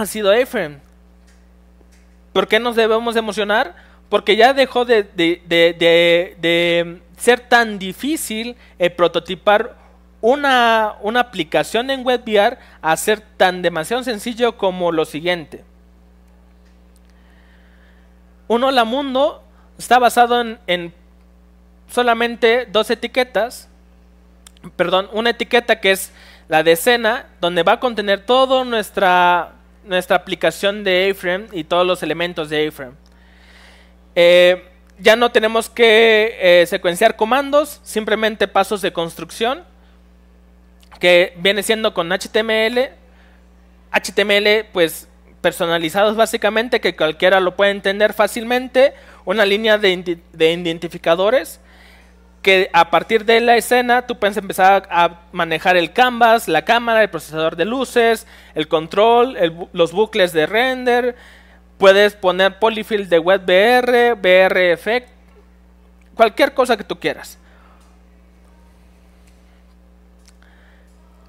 ha sido Efraim. ¿Por qué nos debemos emocionar? Porque ya dejó de, ser tan difícil el eh, prototipar una, aplicación en WebVR a ser tan demasiado sencillo como lo siguiente. Un hola mundo está basado en, en solamente dos etiquetas. Perdón, una etiqueta que es la decena, donde va a contener toda nuestra nuestra aplicación de a y todos los elementos de a eh, ya no tenemos que eh, secuenciar comandos, simplemente pasos de construcción, que viene siendo con HTML, HTML pues personalizados básicamente, que cualquiera lo puede entender fácilmente, una línea de, de identificadores, que a partir de la escena tú puedes empezar a manejar el canvas, la cámara, el procesador de luces, el control, los bucles de render, puedes poner polyfill de WebVR, VR Effect, cualquier cosa que tú quieras.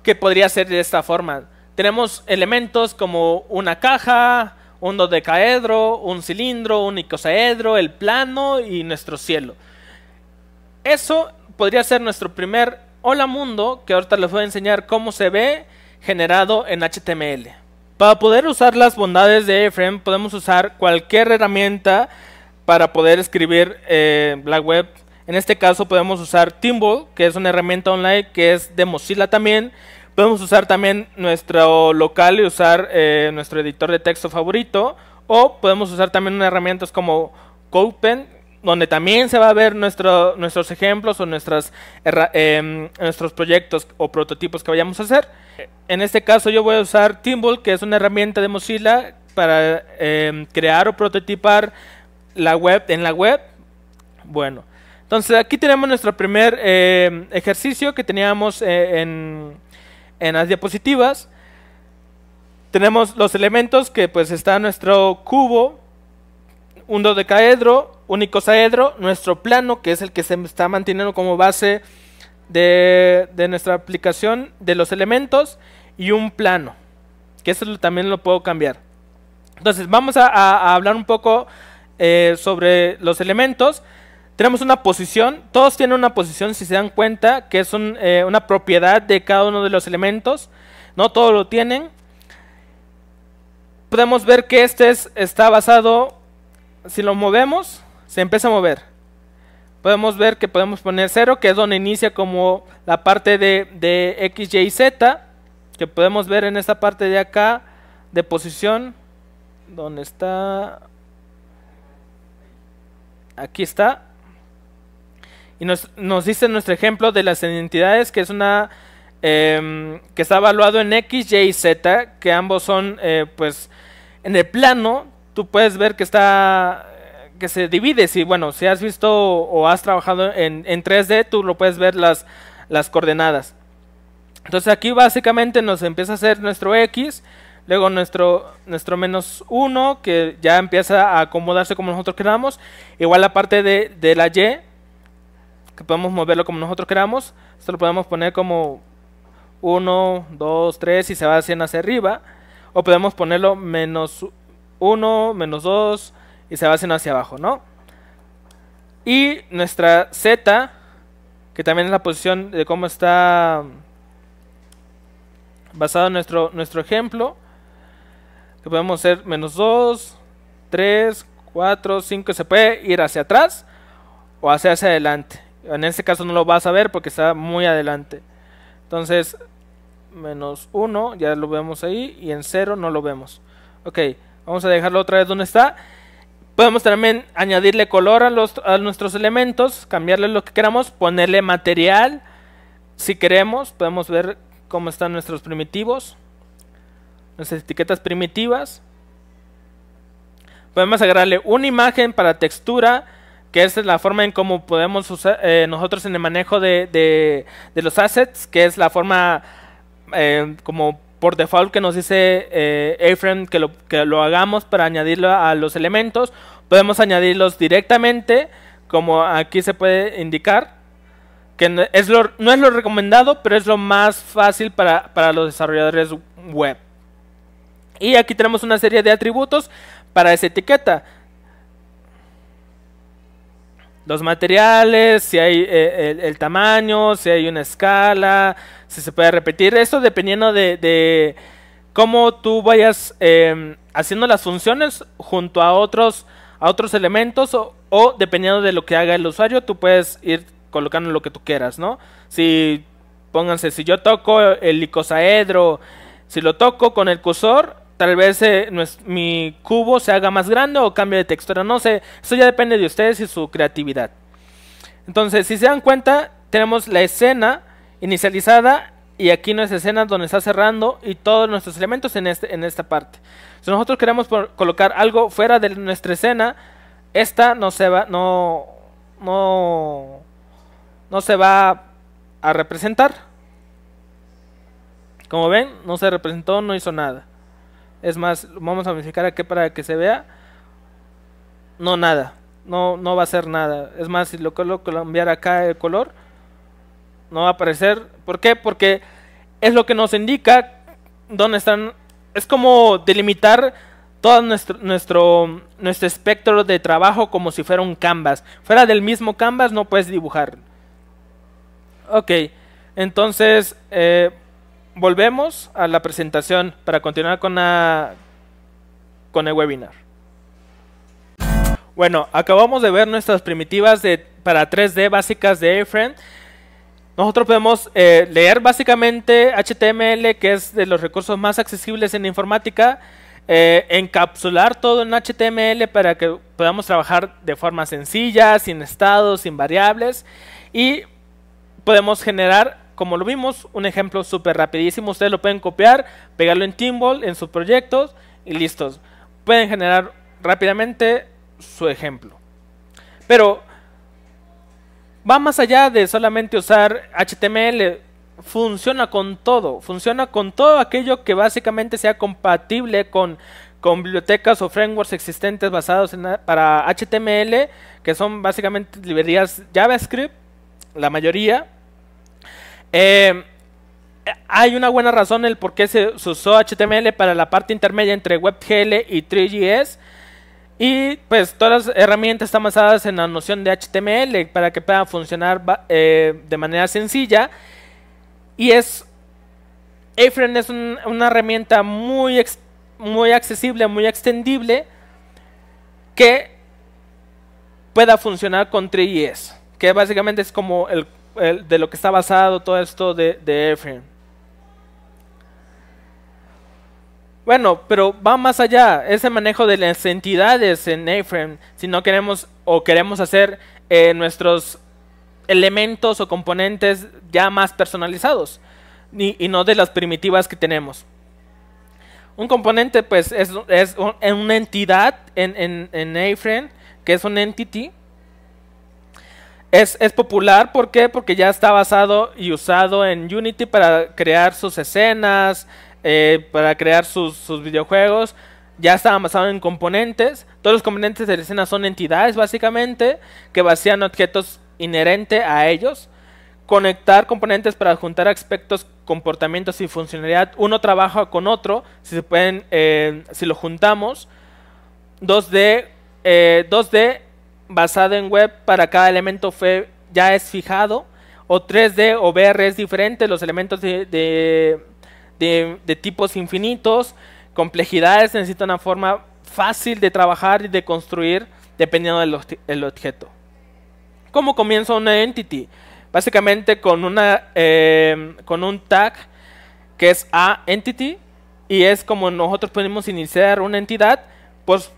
Que podría ser de esta forma. Tenemos elementos como una caja, un dodecaedro, un cilindro, un icosaedro, el plano y nuestro cielo. Eso podría ser nuestro primer hola mundo, que ahorita les voy a enseñar cómo se ve generado en HTML. Para poder usar las bondades de iframe podemos usar cualquier herramienta para poder escribir eh, la web. En este caso podemos usar Timble, que es una herramienta online que es de Mozilla también. Podemos usar también nuestro local y usar eh, nuestro editor de texto favorito. O podemos usar también unas herramientas como CodePen, donde también se va a ver nuestros ejemplos o nuestras, em, nuestros proyectos o prototipos que vayamos a hacer. En este caso yo voy a usar Timble, que es una herramienta de Mozilla para em, crear o prototipar la web en la web. Bueno, entonces aquí tenemos nuestro primer em, ejercicio que teníamos eh, en, las diapositivas. Tenemos los elementos que pues está nuestro cubo, un dodecaedro, unicosaedro, nuestro plano, que es el que se está manteniendo como base de, nuestra aplicación de los elementos, y un plano, que eso también lo puedo cambiar. Entonces, vamos a, hablar un poco eh, sobre los elementos. Tenemos una posición, todos tienen una posición, si se dan cuenta, que es eh, una propiedad de cada uno de los elementos. No todos lo tienen. Podemos ver que este es, está basado, si lo movemos, se empieza a mover. Podemos ver que podemos poner 0, que es donde inicia como la parte de, X, Y Z, que podemos ver en esta parte de acá, de posición, donde está, aquí está, y nos, nos dice nuestro ejemplo de las identidades, que es una em, que está evaluado en X, Y y Z, que ambos son, eh, pues, en el plano, tú puedes ver que está que se divide. Si, bueno, si has visto o has trabajado en, en 3D, tú lo puedes ver las, las coordenadas. Entonces aquí básicamente nos empieza a hacer nuestro X, luego nuestro, nuestro menos 1, que ya empieza a acomodarse como nosotros queramos. Igual la parte de, de la Y, que podemos moverlo como nosotros queramos. Esto lo podemos poner como 1, 2, 3 y se va haciendo hacia arriba. O podemos ponerlo menos 1, menos 2, y se va hacia abajo, ¿no? Y nuestra Z, que también es la posición de cómo está basado en nuestro, nuestro ejemplo, que podemos hacer menos 2, 3, 4, 5, se puede ir hacia atrás o hacia hacia adelante. En este caso no lo vas a ver porque está muy adelante. Entonces, menos 1, ya lo vemos ahí, y en 0 no lo vemos. Ok, vamos a dejarlo otra vez donde está. Podemos también añadirle color a, los, a nuestros elementos, cambiarle lo que queramos, ponerle material. Si queremos, podemos ver cómo están nuestros primitivos, nuestras etiquetas primitivas. Podemos agregarle una imagen para textura, que es la forma en cómo podemos usar eh, nosotros en el manejo de, los assets, que es la forma eh, como por default que nos dice eh, que lo, hagamos para añadirlo a los elementos. Podemos añadirlos directamente, como aquí se puede indicar. Que no es lo, no es lo recomendado, pero es lo más fácil para, para los desarrolladores web. Y aquí tenemos una serie de atributos para esa etiqueta los materiales, si hay eh, el, tamaño, si hay una escala, si se puede repetir. Esto dependiendo de, cómo tú vayas em, haciendo las funciones junto a otros, a otros elementos o, dependiendo de lo que haga el usuario, tú puedes ir colocando lo que tú quieras, ¿no? Si, pónganse, si yo toco el icosaedro, si lo toco con el cursor, Tal vez eh, mi cubo se haga más grande o cambie de textura, no sé. Eso ya depende de ustedes y su creatividad. Entonces, si se dan cuenta, tenemos la escena inicializada y aquí nuestra escena donde está cerrando y todos nuestros elementos en, este, esta parte. Si nosotros queremos colocar algo fuera de nuestra escena, esta no se va, no, no, no se va a representar. Como ven, no se representó, no hizo nada. Es más, vamos a modificar aquí para que se vea. No, nada. No, no va a ser nada. Es más, si lo coloco cambiar acá el color, no va a aparecer. ¿Por qué? Porque es lo que nos indica dónde están. Es como delimitar todo nuestro, nuestro, espectro de trabajo como si fuera un canvas. Fuera del mismo canvas no puedes dibujar. Ok, entonces eh, volvemos a la presentación para continuar con, el webinar. Bueno, acabamos de ver nuestras primitivas para 3D básicas de Airframe. Nosotros podemos eh, leer básicamente HTML, que es de los recursos más accesibles en informática, eh, encapsular todo en HTML para que podamos trabajar de forma sencilla, sin estados, sin variables, y podemos generar como lo vimos, un ejemplo súper rapidísimo. Ustedes lo pueden copiar, pegarlo en Timball, en sus proyectos y listos. Pueden generar rápidamente su ejemplo. Pero va más allá de solamente usar HTML. Funciona con todo. Funciona con todo aquello que básicamente sea compatible con, con bibliotecas o frameworks existentes basados para HTML, que son básicamente librerías JavaScript, la mayoría Em, hay una buena razón el por qué se, usó HTML para la parte intermedia entre WebGL y 3GS. Y pues todas las herramientas están basadas en la noción de HTML para que puedan funcionar eh, de manera sencilla. Y es. Aframe es una herramienta muy, muy accesible, muy extendible. Que pueda funcionar con 3GS. Que básicamente es como el de lo que está basado todo esto de, de Bueno, pero va más allá, ese manejo de las entidades en A-Frame. si no queremos o queremos hacer eh, nuestros elementos o componentes ya más personalizados y, no de las primitivas que tenemos. Un componente pues es, una entidad en, en, en que es un entity, es, popular, ¿por qué? Porque ya está basado y usado en Unity para crear sus escenas, eh, para crear sus, videojuegos. Ya está basado en componentes. Todos los componentes de la escena son entidades, básicamente, que vacían objetos inherente a ellos. Conectar componentes para juntar aspectos, comportamientos y funcionalidad. Uno trabaja con otro, si, se pueden, eh, si lo juntamos. 2D, 2D eh, basado en web para cada elemento ya es fijado, o 3D o VR es diferente, los elementos de, de, tipos infinitos, complejidades necesita una forma fácil de trabajar y de construir dependiendo del objeto. ¿Cómo comienza una entity? Básicamente con, una, eh, con un tag que es a entity y es como nosotros podemos iniciar una entidad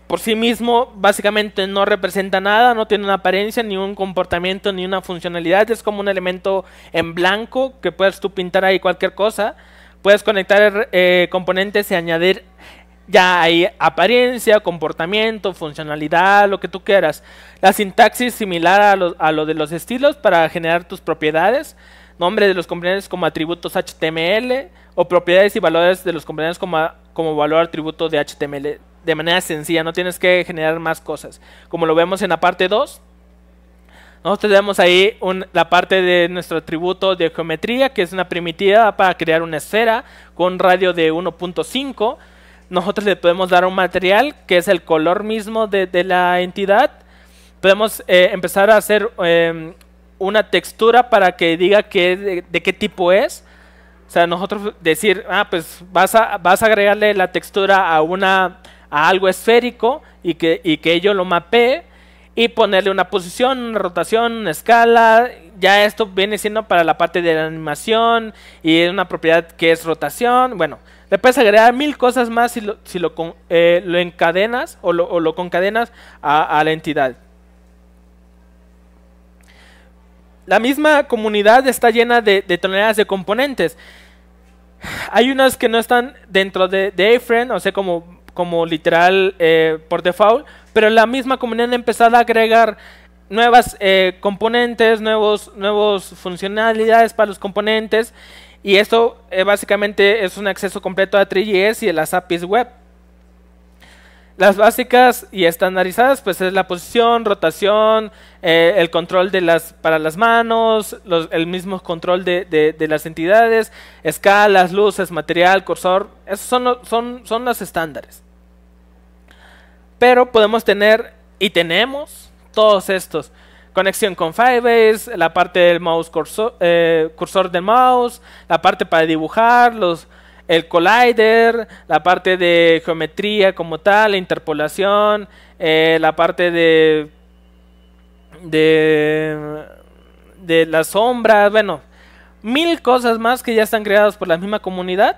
por, sí mismo básicamente no representa nada, no tiene una apariencia, ni un comportamiento, ni una funcionalidad. Es como un elemento en blanco que puedes tú pintar ahí cualquier cosa. Puedes conectar eh, componentes y añadir ya ahí apariencia, comportamiento, funcionalidad, lo que tú quieras. La sintaxis similar a lo, de los estilos para generar tus propiedades, nombre de los componentes como atributos HTML o propiedades y valores de los componentes como, como valor atributo de HTML de manera sencilla, no tienes que generar más cosas. Como lo vemos en la parte 2, nosotros tenemos ahí la parte de nuestro atributo de geometría, que es una primitiva para crear una esfera con radio de 1.5. Nosotros le podemos dar un material que es el color mismo de, la entidad. Podemos eh, empezar a hacer em, una textura para que diga que, de, de qué tipo es. O sea, nosotros decir, ah, pues vas a, vas a agregarle la textura a una a algo esférico y que, y que ello lo mapee y ponerle una posición, una rotación, una escala. Ya esto viene siendo para la parte de la animación y es una propiedad que es rotación. Bueno, le puedes agregar mil cosas más si lo, si lo, eh, lo encadenas o lo, o lo concadenas a, a, la entidad. La misma comunidad está llena de, toneladas de componentes. Hay unas que no están dentro de, de A-Frame, o sea, como como literal eh, por default, pero la misma comunidad ha empezado a agregar nuevas eh, componentes, nuevos, nuevos funcionalidades para los componentes y esto eh, básicamente es un acceso completo a 3GS y a las APIs web. Las básicas y estandarizadas pues es la posición, rotación, el control de las, para las manos, el mismo control de, las entidades, escalas, luces, material, cursor, esos son, son, son los estándares. Pero podemos tener, y tenemos, todos estos. Conexión con Firebase, la parte del mouse cursor, eh, del mouse, la parte para dibujar, el collider, la parte de geometría como tal, la interpolación, eh, la parte de, de, de las sombras, bueno, mil cosas más que ya están creadas por la misma comunidad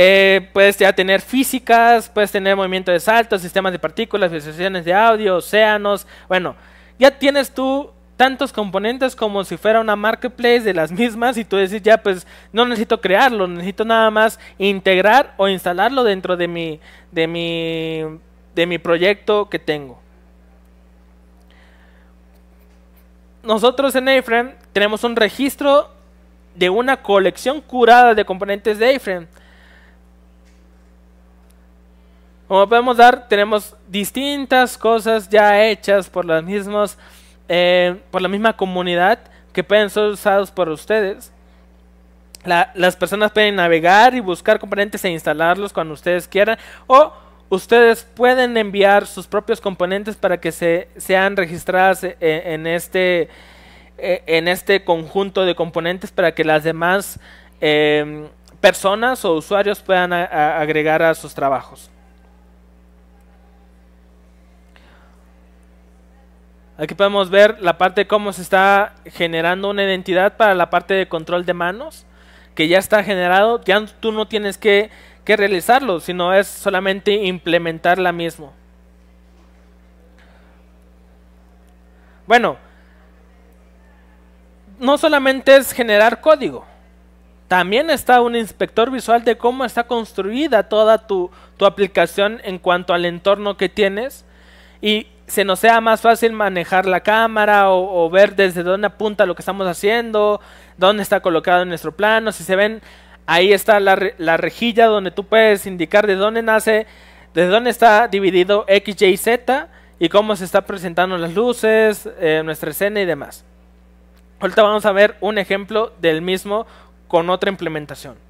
eh, puedes ya tener físicas, puedes tener movimiento de saltos, sistemas de partículas, visualizaciones de audio, océanos. Bueno, ya tienes tú tantos componentes como si fuera una marketplace de las mismas y tú decís ya pues no necesito crearlo, necesito nada más integrar o instalarlo dentro de mi de mi de mi proyecto que tengo. Nosotros en a tenemos un registro de una colección curada de componentes de iframe. Como podemos dar, tenemos distintas cosas ya hechas por las eh, por la misma comunidad que pueden ser usadas por ustedes. las personas pueden navegar y buscar componentes e instalarlos cuando ustedes quieran. O ustedes pueden enviar sus propios componentes para que se, sean registradas e, e, en, este, e, en este conjunto de componentes para que las demás em, personas o usuarios puedan agregar a sus trabajos. Aquí podemos ver la parte de cómo se está generando una identidad para la parte de control de manos, que ya está generado, ya tú no tienes que, realizarlo, sino es solamente implementar la misma. Bueno, no solamente es generar código, también está un inspector visual de cómo está construida toda tu, tu aplicación en cuanto al entorno que tienes y se nos sea más fácil manejar la cámara o, ver desde dónde apunta lo que estamos haciendo, dónde está colocado en nuestro plano. Si se ven, ahí está la, rejilla donde tú puedes indicar de dónde nace, de dónde está dividido X, Y, Z y cómo se está presentando las luces, eh, nuestra escena y demás. Ahorita vamos a ver un ejemplo del mismo con otra implementación.